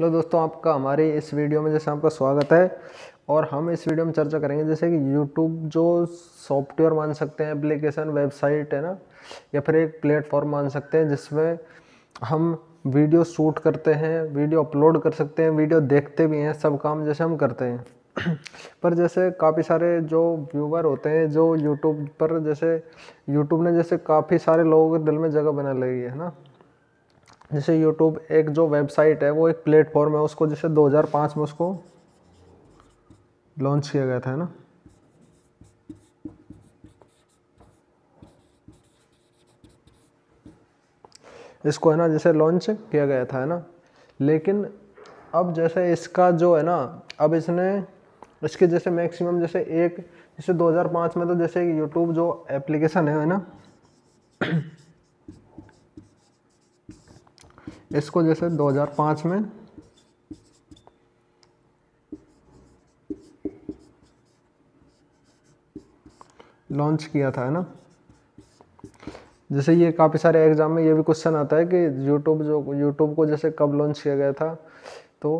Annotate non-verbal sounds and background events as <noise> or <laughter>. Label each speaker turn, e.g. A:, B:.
A: hello दोस्तों आपका हमारे इस वीडियो में जैसे आपका स्वागत है और हम इस वीडियो में चर्चा करेंगे जैसे कि यूट्यूब जो सॉफ्टवेयर मान सकते हैं एप्लीकेशन वेबसाइट है ना या फिर एक प्लेटफॉर्म मान सकते हैं जिसमें हम वीडियो शूट करते हैं वीडियो अपलोड कर सकते हैं वीडियो देखते भी हैं सब काम जैसे हम करते हैं <clears throat> पर जैसे काफ़ी सारे जो व्यूवर होते हैं जो यूट्यूब पर जैसे यूट्यूब ने जैसे काफ़ी सारे लोगों के दिल में जगह बना ली है ना जैसे यूट्यूब एक जो वेबसाइट है वो एक प्लेटफॉर्म है उसको जैसे 2005 में उसको लॉन्च किया गया था है ना इसको है ना जैसे लॉन्च किया गया था है ना लेकिन अब जैसे इसका जो है ना अब इसने इसके जैसे मैक्सिमम जैसे एक जैसे 2005 में तो जैसे यूट्यूब जो एप्लीकेशन है ना इसको जैसे 2005 में लॉन्च किया था है ना जैसे ये काफ़ी सारे एग्ज़ाम में ये भी क्वेश्चन आता है कि यूट्यूब जो यूट्यूब को जैसे कब लॉन्च किया गया था तो